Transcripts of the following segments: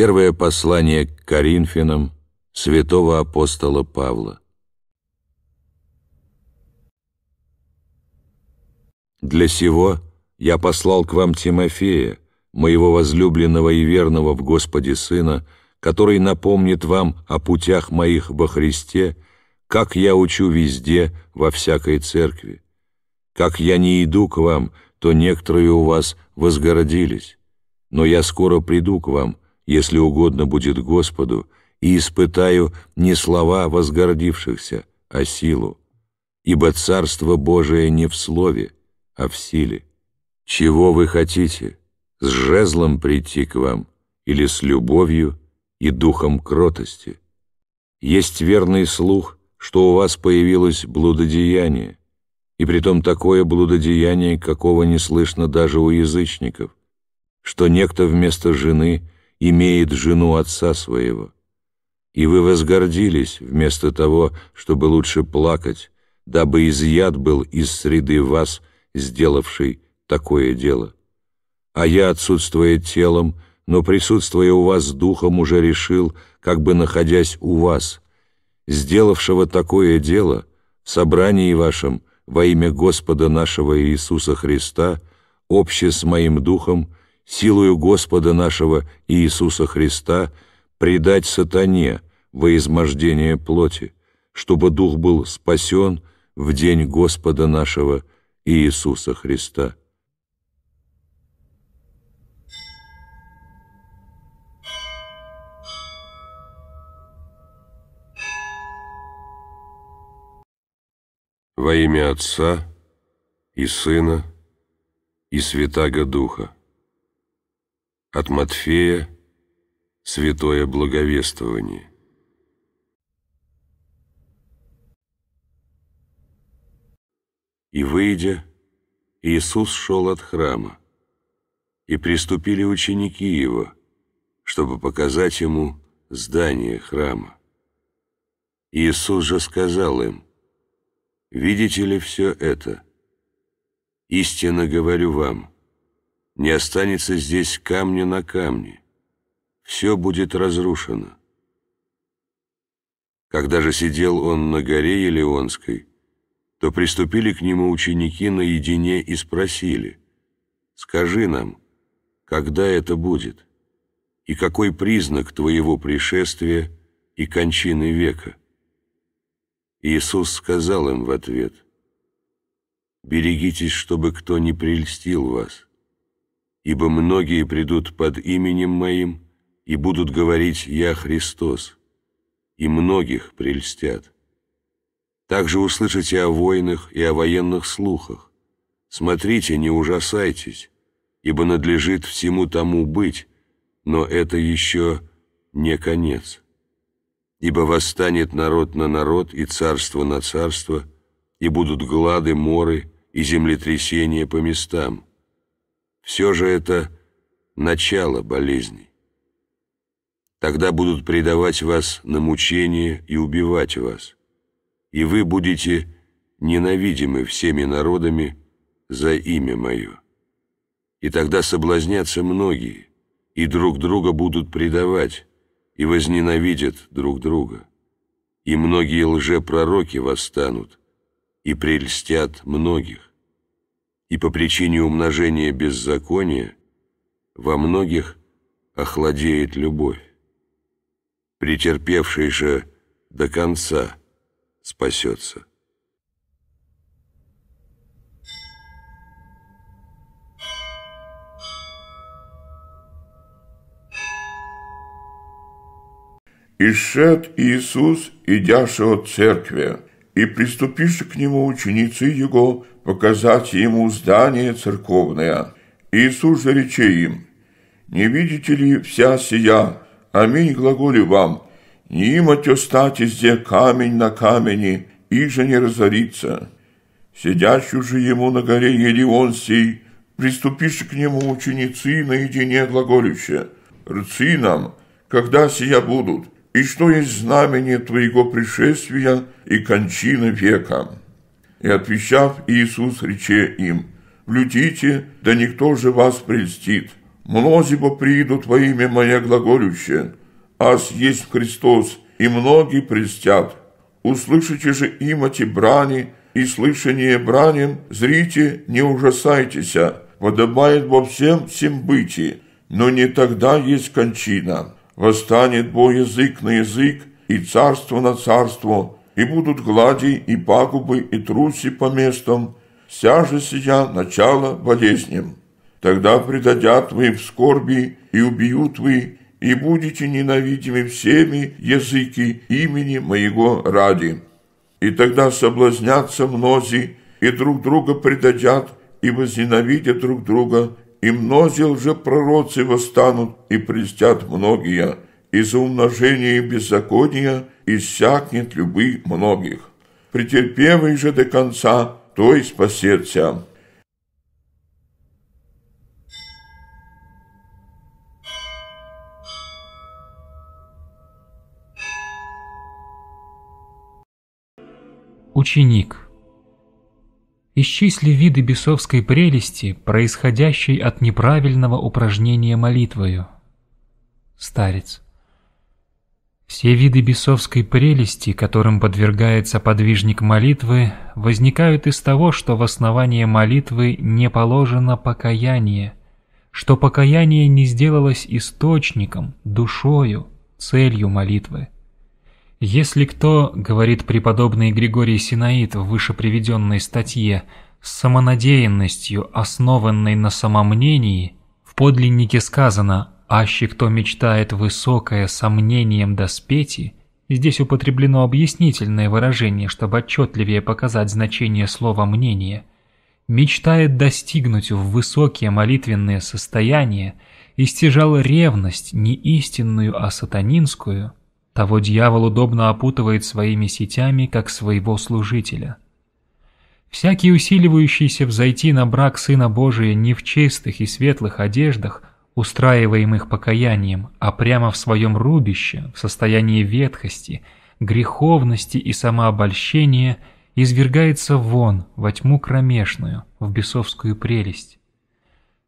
Первое послание к Коринфянам святого апостола Павла. «Для сего я послал к вам Тимофея, моего возлюбленного и верного в Господе Сына, который напомнит вам о путях моих во Христе, как я учу везде, во всякой церкви. Как я не иду к вам, то некоторые у вас возгородились, но я скоро приду к вам, если угодно будет Господу, и испытаю не слова возгордившихся, а силу. Ибо Царство Божие не в слове, а в силе. Чего вы хотите? С жезлом прийти к вам или с любовью и духом кротости? Есть верный слух, что у вас появилось блудодеяние, и притом такое блудодеяние, какого не слышно даже у язычников, что некто вместо жены – имеет жену отца своего. И вы возгордились, вместо того, чтобы лучше плакать, дабы изъят был из среды вас, сделавший такое дело. А я, отсутствуя телом, но присутствуя у вас духом, уже решил, как бы находясь у вас, сделавшего такое дело, в собрании вашем, во имя Господа нашего Иисуса Христа, обще с моим духом, силою Господа нашего Иисуса Христа предать сатане во измождение плоти, чтобы дух был спасен в день Господа нашего Иисуса Христа. Во имя Отца и Сына и Святаго Духа. От Матфея «Святое благовествование». И, выйдя, Иисус шел от храма, и приступили ученики Его, чтобы показать Ему здание храма. Иисус же сказал им, «Видите ли все это? Истинно говорю вам, — не останется здесь камня на камне. Все будет разрушено. Когда же сидел он на горе Елеонской, то приступили к нему ученики наедине и спросили, «Скажи нам, когда это будет, и какой признак твоего пришествия и кончины века?» Иисус сказал им в ответ, «Берегитесь, чтобы кто не прельстил вас, ибо многие придут под именем Моим и будут говорить «Я Христос», и многих прельстят. Также услышите о войнах и о военных слухах. Смотрите, не ужасайтесь, ибо надлежит всему тому быть, но это еще не конец. Ибо восстанет народ на народ и царство на царство, и будут глады, моры и землетрясения по местам – все же это начало болезни. Тогда будут предавать вас на мучение и убивать вас, и вы будете ненавидимы всеми народами за имя мое. И тогда соблазнятся многие, и друг друга будут предавать, и возненавидят друг друга. И многие лжепророки восстанут, и прельстят многих и по причине умножения беззакония во многих охладеет любовь. Претерпевший же до конца спасется. «Ишед Иисус, идяше от церкви, и приступишь к нему ученицы его, показать ему здание церковное. Иисус же рече им, «Не видите ли вся сия? Аминь глаголю вам, не имате стати зде камень на камени, и же не разорится. Сидящую же ему на горе Елеон сей, приступишь к нему ученицы наедине глаголюще, «Рцы нам, когда сия будут, и что есть знамение твоего пришествия и кончины века». И отвечав, Иисус рече им, «Блютите, да никто же вас прельстит. Мнозибо придут во имя Мое глаголюще, аз есть Христос, и многие прельстят. Услышите же имати брани, и слышание браним, зрите, не ужасайтеся, подобает во всем всем быти, но не тогда есть кончина. Восстанет Бог язык на язык, и царство на царство, и будут глади, и пагубы, и труси по местам, вся же сия начало болезням. Тогда предадят вы в скорби, и убьют вы, и будете ненавидимы всеми языки имени моего ради. И тогда соблазнятся мнози, и друг друга предадят, и возненавидят друг друга, и мнози лжепророцы восстанут, и престят многие, из-за умножения беззакония иссякнет любы многих. Претерпевый же до конца, то и спасется. Ученик Исчисли виды бесовской прелести, происходящей от неправильного упражнения молитвою. Старец все виды бесовской прелести, которым подвергается подвижник молитвы, возникают из того, что в основании молитвы не положено покаяние, что покаяние не сделалось источником, душою, целью молитвы. Если кто, говорит преподобный Григорий Синаид в выше приведенной статье, с самонадеянностью, основанной на самомнении, в подлиннике сказано Аще кто мечтает высокое сомнением доспети, здесь употреблено объяснительное выражение, чтобы отчетливее показать значение слова «мнение», мечтает достигнуть в высокие молитвенные состояния и стяжал ревность не истинную, а сатанинскую, того дьявол удобно опутывает своими сетями, как своего служителя. Всякий усиливающийся взойти на брак Сына Божия не в чистых и светлых одеждах – устраиваемых покаянием, а прямо в своем рубище, в состоянии ветхости, греховности и самообольщения, извергается вон, во тьму кромешную, в бесовскую прелесть.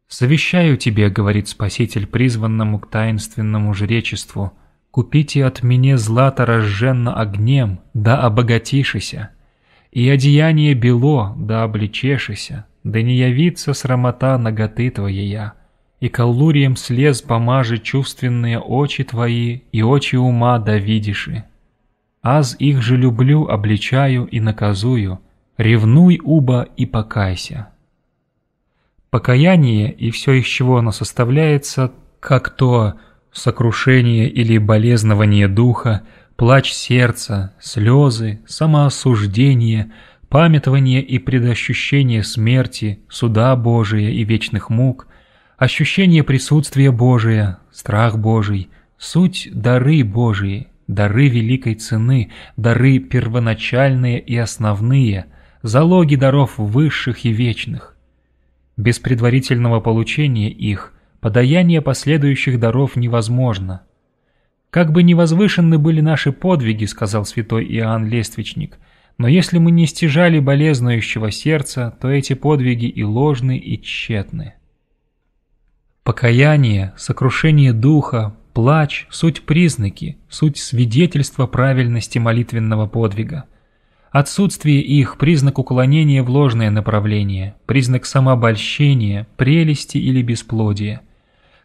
«Совещаю тебе, — говорит Спаситель, призванному к таинственному жречеству, — купите от меня злато разженно огнем, да обогатишися, и одеяние бело, да обличешися, да не явится срамота ноготы я и коллурием слез помажи чувственные очи твои и очи ума Давидиши, Аз их же люблю, обличаю и наказую, ревнуй уба и покайся. Покаяние и все, из чего оно составляется, как то сокрушение или болезнование духа, плач сердца, слезы, самоосуждение, памятование и предощущение смерти, суда Божия и вечных мук, Ощущение присутствия Божия, страх Божий, суть – дары Божии, дары великой цены, дары первоначальные и основные, залоги даров высших и вечных. Без предварительного получения их подаяние последующих даров невозможно. «Как бы ни возвышенны были наши подвиги», — сказал святой Иоанн Лествичник, «но если мы не стяжали болезнующего сердца, то эти подвиги и ложны, и тщетны». Покаяние, сокрушение духа, плач – суть признаки, суть свидетельства правильности молитвенного подвига. Отсутствие их – признак уклонения в ложное направление, признак самообольщения, прелести или бесплодия.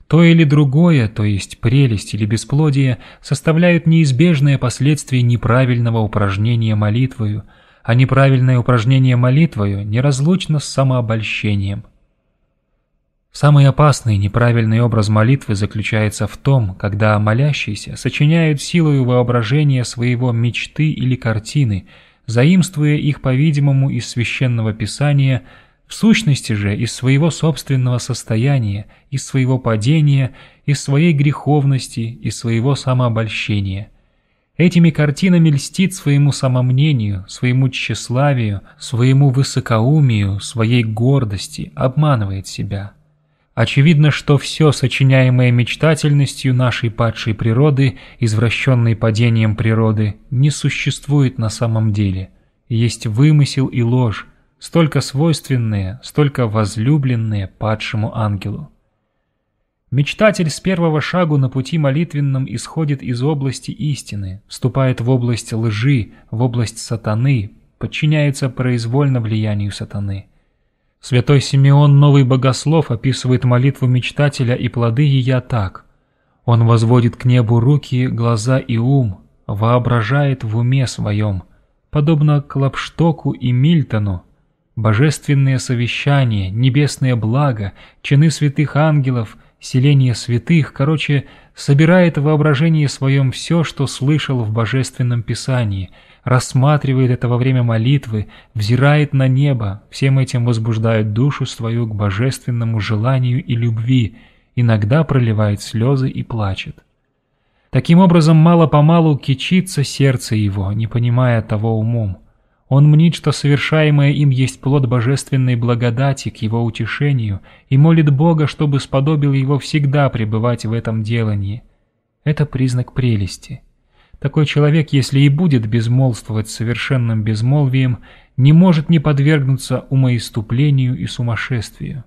То или другое, то есть прелесть или бесплодие, составляют неизбежное последствие неправильного упражнения молитвою, а неправильное упражнение молитвою неразлучно с самообольщением – Самый опасный и неправильный образ молитвы заключается в том, когда молящийся сочиняет силою воображения своего мечты или картины, заимствуя их, по-видимому, из священного писания, в сущности же из своего собственного состояния, из своего падения, из своей греховности, из своего самообольщения. Этими картинами льстит своему самомнению, своему тщеславию, своему высокоумию, своей гордости, обманывает себя. Очевидно, что все сочиняемое мечтательностью нашей падшей природы, извращенной падением природы, не существует на самом деле. Есть вымысел и ложь, столько свойственные, столько возлюбленные падшему ангелу. Мечтатель с первого шагу на пути молитвенном исходит из области истины, вступает в область лжи, в область сатаны, подчиняется произвольно влиянию сатаны – Святой Симеон, новый богослов, описывает молитву мечтателя и плоды ее так. Он возводит к небу руки, глаза и ум, воображает в уме своем, подобно Клапштоку и Мильтону, божественные совещания, небесное благо, чины святых ангелов, селение святых, короче, собирает в воображении своем все, что слышал в Божественном Писании – рассматривает это во время молитвы, взирает на небо, всем этим возбуждает душу свою к божественному желанию и любви, иногда проливает слезы и плачет. Таким образом, мало-помалу кичится сердце его, не понимая того умом. Он мнит, что совершаемое им есть плод божественной благодати к его утешению и молит Бога, чтобы сподобил его всегда пребывать в этом делании. Это признак прелести – такой человек, если и будет безмолвствовать совершенным безмолвием, не может не подвергнуться умоиступлению и сумасшествию.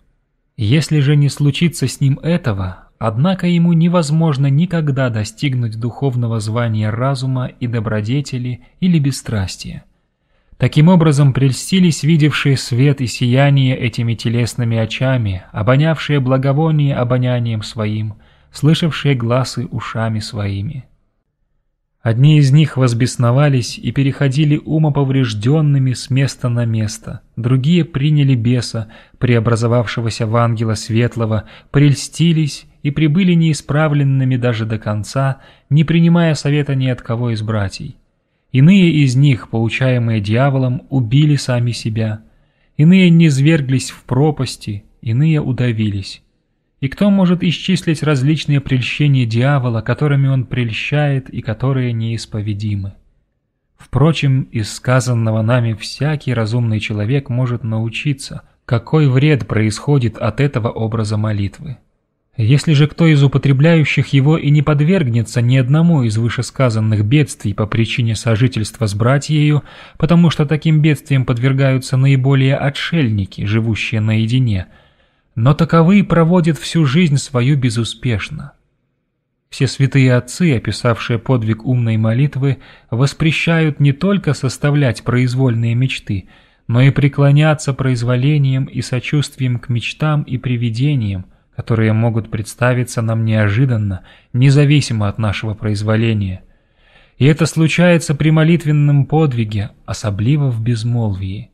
Если же не случится с ним этого, однако ему невозможно никогда достигнуть духовного звания разума и добродетели или бесстрастия. Таким образом прельстились видевшие свет и сияние этими телесными очами, обонявшие благовоние обонянием своим, слышавшие глазы ушами своими. Одни из них возбесновались и переходили умоповрежденными с места на место, другие приняли беса, преобразовавшегося в ангела светлого, прельстились и прибыли неисправленными даже до конца, не принимая совета ни от кого из братьей. Иные из них, получаемые дьяволом, убили сами себя, иные низверглись в пропасти, иные удавились. И кто может исчислить различные прельщения дьявола, которыми он прельщает и которые неисповедимы? Впрочем, из сказанного нами всякий разумный человек может научиться, какой вред происходит от этого образа молитвы. Если же кто из употребляющих его и не подвергнется ни одному из вышесказанных бедствий по причине сожительства с братьею, потому что таким бедствием подвергаются наиболее отшельники, живущие наедине – но таковые проводят всю жизнь свою безуспешно. Все святые отцы, описавшие подвиг умной молитвы, воспрещают не только составлять произвольные мечты, но и преклоняться произволением и сочувствием к мечтам и привидениям, которые могут представиться нам неожиданно, независимо от нашего произволения. И это случается при молитвенном подвиге, особливо в безмолвии.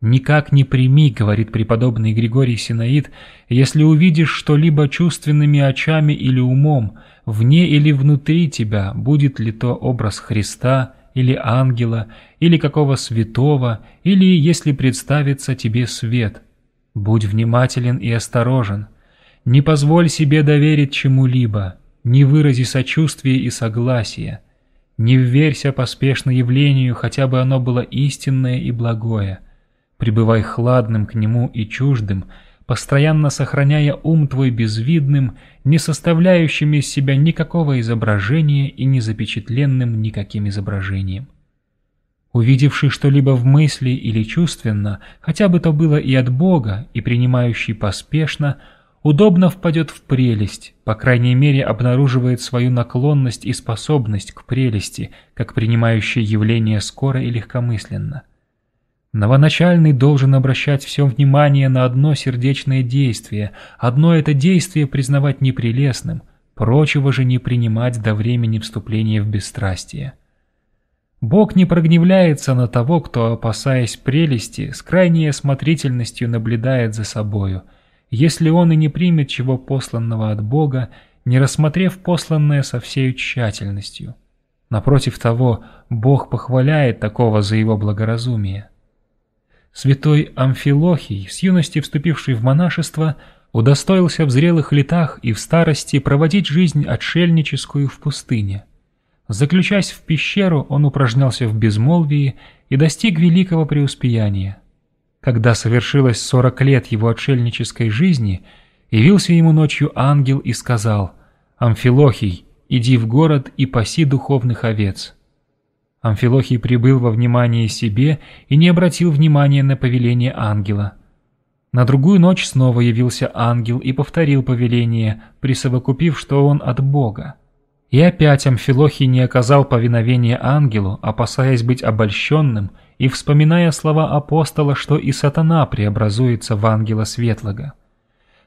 «Никак не прими, — говорит преподобный Григорий Синаид, — если увидишь что-либо чувственными очами или умом, вне или внутри тебя, будет ли то образ Христа или ангела, или какого святого, или если представится тебе свет. Будь внимателен и осторожен. Не позволь себе доверить чему-либо, не вырази сочувствия и согласия. Не вверься поспешно явлению, хотя бы оно было истинное и благое пребывай хладным к нему и чуждым, постоянно сохраняя ум твой безвидным, не составляющим из себя никакого изображения и не запечатленным никаким изображением. Увидевший что-либо в мысли или чувственно, хотя бы то было и от Бога, и принимающий поспешно, удобно впадет в прелесть, по крайней мере обнаруживает свою наклонность и способность к прелести, как принимающее явление скоро и легкомысленно – Новоначальный должен обращать все внимание на одно сердечное действие, одно это действие признавать непрелестным, прочего же не принимать до времени вступления в бесстрастие. Бог не прогневляется на того, кто, опасаясь прелести, с крайней осмотрительностью наблюдает за собою, если он и не примет чего посланного от Бога, не рассмотрев посланное со всей тщательностью. Напротив того, Бог похваляет такого за его благоразумие. Святой Амфилохий, с юности вступивший в монашество, удостоился в зрелых летах и в старости проводить жизнь отшельническую в пустыне. Заключаясь в пещеру, он упражнялся в безмолвии и достиг великого преуспеяния. Когда совершилось сорок лет его отшельнической жизни, явился ему ночью ангел и сказал «Амфилохий, иди в город и паси духовных овец». Амфилохий прибыл во внимание себе и не обратил внимания на повеление ангела. На другую ночь снова явился ангел и повторил повеление, присовокупив, что он от Бога. И опять Амфилохий не оказал повиновения ангелу, опасаясь быть обольщенным и вспоминая слова апостола, что и сатана преобразуется в ангела светлого.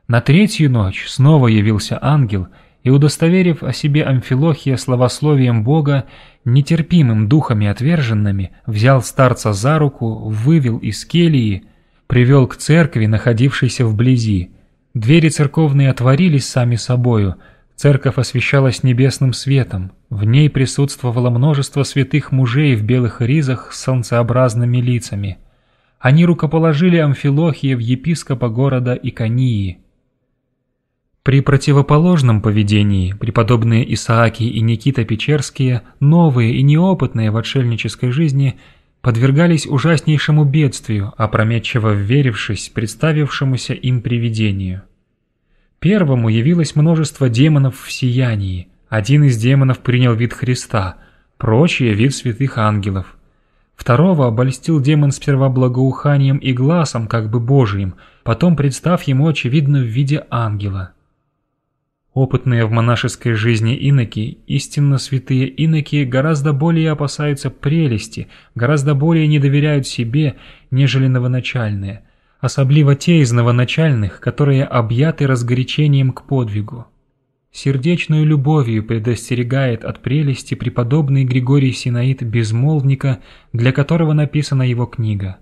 На третью ночь снова явился ангел и, удостоверив о себе Амфилохия словословием Бога, нетерпимым духами отверженными, взял старца за руку, вывел из келии, привел к церкви, находившейся вблизи. Двери церковные отворились сами собою, церковь освещалась небесным светом, в ней присутствовало множество святых мужей в белых ризах с солнцеобразными лицами. Они рукоположили Амфилохия в епископа города Иконии. При противоположном поведении преподобные Исааки и Никита Печерские, новые и неопытные в отшельнической жизни, подвергались ужаснейшему бедствию, опрометчиво вверившись представившемуся им привидению. Первому явилось множество демонов в сиянии, один из демонов принял вид Христа, прочие — вид святых ангелов. Второго обольстил демон сперва благоуханием и глазом, как бы божиим, потом представ ему очевидно в виде ангела. Опытные в монашеской жизни иноки, истинно святые иноки гораздо более опасаются прелести, гораздо более не доверяют себе, нежели новоначальные, особливо те из новоначальных, которые объяты разгорячением к подвигу. Сердечную любовью предостерегает от прелести преподобный Григорий Синаид Безмолвника, для которого написана его книга.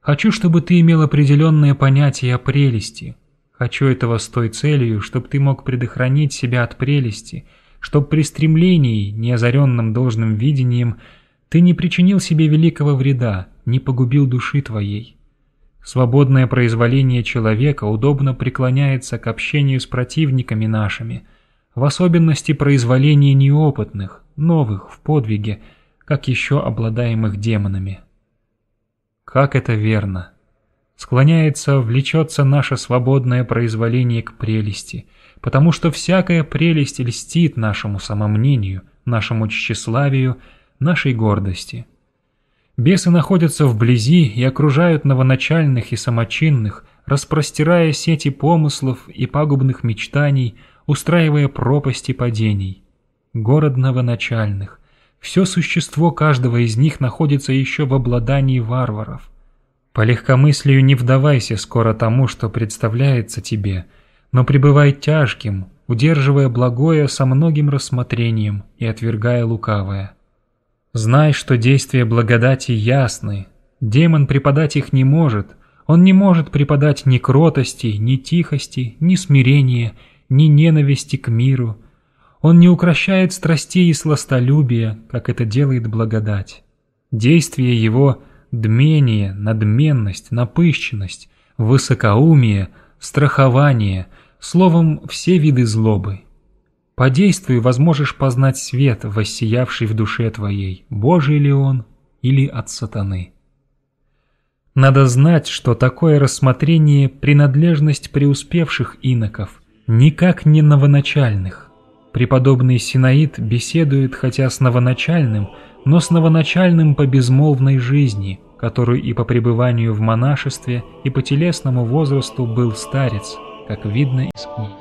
«Хочу, чтобы ты имел определенное понятие о прелести», Хочу этого с той целью, чтоб ты мог предохранить себя от прелести, чтоб при стремлении, не озаренном должным видением, ты не причинил себе великого вреда, не погубил души твоей. Свободное произволение человека удобно преклоняется к общению с противниками нашими, в особенности произволение неопытных, новых, в подвиге, как еще обладаемых демонами. Как это верно! склоняется, влечется наше свободное произволение к прелести, потому что всякая прелесть льстит нашему самомнению, нашему тщеславию, нашей гордости. Бесы находятся вблизи и окружают новоначальных и самочинных, распростирая сети помыслов и пагубных мечтаний, устраивая пропасти падений. Город новоначальных. Все существо каждого из них находится еще в обладании варваров – по легкомыслию не вдавайся скоро тому, что представляется тебе, но пребывай тяжким, удерживая благое со многим рассмотрением и отвергая лукавое. Знай, что действия благодати ясны, демон преподать их не может, он не может преподать ни кротости, ни тихости, ни смирения, ни ненависти к миру, он не укращает страстей и сластолюбия, как это делает благодать. Действие его — дмение, надменность, напыщенность, высокоумие, страхование, словом, все виды злобы. По действию возможешь познать свет, воссиявший в душе твоей, Божий ли он или от сатаны. Надо знать, что такое рассмотрение – принадлежность преуспевших иноков, никак не новоначальных. Преподобный Синаид беседует хотя с новоначальным, но с новоначальным по безмолвной жизни, который и по пребыванию в монашестве, и по телесному возрасту был старец, как видно из книги.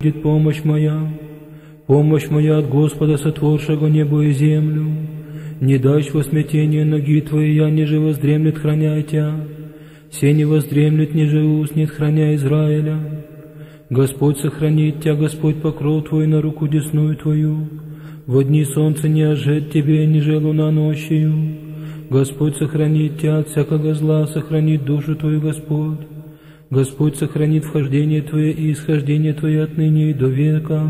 Будет помощь моя, помощь моя от Господа, сотворшего небо и землю. Не дашь во смятение ноги твои, я ниже воздремлет, храняй тебя. Все не воздремлет, ниже уснет, храня Израиля. Господь сохранит тебя, Господь покров твой на руку десную твою. В дни солнца не ожет тебе, ниже луна ночью. Господь сохранит тебя от всякого зла, сохранит душу твою, Господь. Господь сохранит вхождение Твое и исхождение Твое отныне и до века.